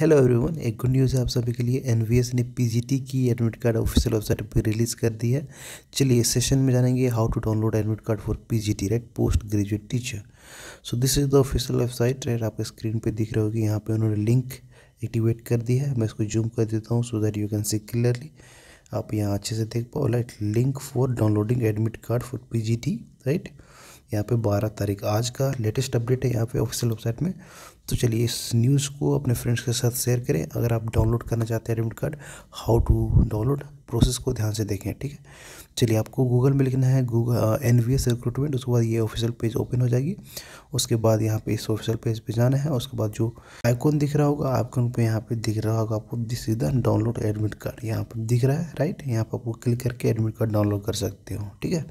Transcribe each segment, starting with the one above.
hello everyone एक good news है आप सभी के लिए एन ने पीजीटी की एडमिट कार्ड ऑफिशियल वेबसाइट पर रिलीज़ कर दी है चलिए इस सेशन में जानेंगे how to download admit card for PGT right post graduate teacher so this is the official website right आपके स्क्रीन पे दिख रहा होगी यहाँ पे उन्होंने लिंक एक्टिवेट कर दिया है मैं इसको जूम कर देता हूँ so that you can see clearly आप यहाँ अच्छे से देख पाओ light link for downloading admit card for P right यहाँ पे बारह तारीख आज का लेटेस्ट अपडेट है यहाँ पे ऑफिशियल वेबसाइट में तो चलिए इस न्यूज़ को अपने फ्रेंड्स के साथ शेयर करें अगर आप डाउनलोड करना चाहते हैं admit card how to download process को ध्यान से देखें ठीक है चलिए आपको गूगल में लिखना है Google N V S recruitment उसके बाद ये ऑफिशियल पेज ओपन हो जाएगी उसके बाद यहाँ पे इस ऑफिशियल पेज पे जाना है उसके बाद जो आइकॉन दिख रहा होगा आइकॉन पे यहाँ पे दिख रहा होगा आपको सीधा डाउनलोड एडमिट कार्ड यहाँ पर दिख रहा है राइट यहाँ पर आपको क्लिक करके एडमिट कार्ड डाउनलोड कर सकते हो ठीक है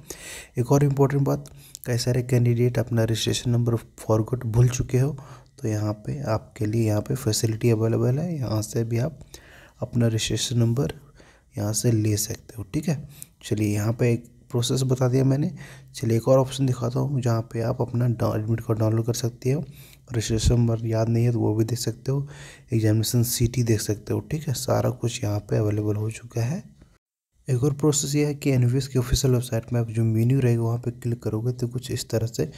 एक और इम्पोर्टेंट बात कई सारे कैंडिडेट अपना रजिस्ट्रेशन नंबर फॉरवर्ड भूल चुके हो तो यहाँ पर आपके लिए यहाँ पर फैसिलिटी अवेलेबल है यहाँ से भी आप अपना रजिस्ट्रेशन नंबर यहाँ से ले सकते हो ठीक है चलिए यहाँ पर एक प्रोसेस बता दिया मैंने चलिए एक और ऑप्शन दिखाता हूँ जहाँ पे आप अपना एडमिट कार्ड डाउनलोड कर सकते हो रजिस्ट्रेशन नंबर याद नहीं है तो वो भी देख सकते हो एग्जामिनेशन सीटी देख सकते हो ठीक है सारा कुछ यहाँ पे अवेलेबल हो चुका है एक और प्रोसेस ये है कि एन की ऑफिशियल वेबसाइट में आप जो मेन्यू रहेगा वहाँ पर क्लिक करोगे तो कुछ इस तरह से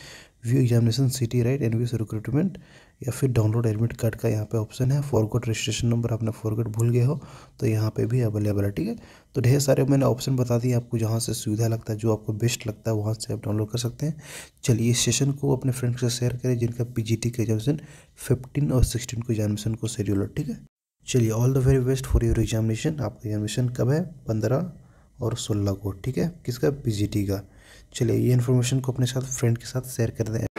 view examination city right V recruitment या फिर डाउनलोड एडमिट कार्ड का यहाँ पे ऑप्शन है फॉरगोट रजिस्ट्रेशन नंबर आपने फॉरगोट भूल गए हो तो यहाँ पे भी अवेलेबल है ठीक है तो ढेर सारे मैंने ऑप्शन बता दिए आपको जहाँ से सुविधा लगता है जो आपको बेस्ट लगता है वहाँ से आप डाउनलोड कर सकते हैं चलिए इस सेशन को अपने फ्रेंड्स से शेयर करें जिनका पी का एग्जामिनेशन फिफ्टीन और सिक्सटीन को एग्जामिनेशन को शेड्यूल है ठीक है चलिए all the very best for your examination आपका एग्जामिनेशन कब है पंद्रह और सोलह को ठीक है किसका पी का चलिए ये इन्फॉर्मेशन को अपने साथ फ्रेंड के साथ शेयर कर दें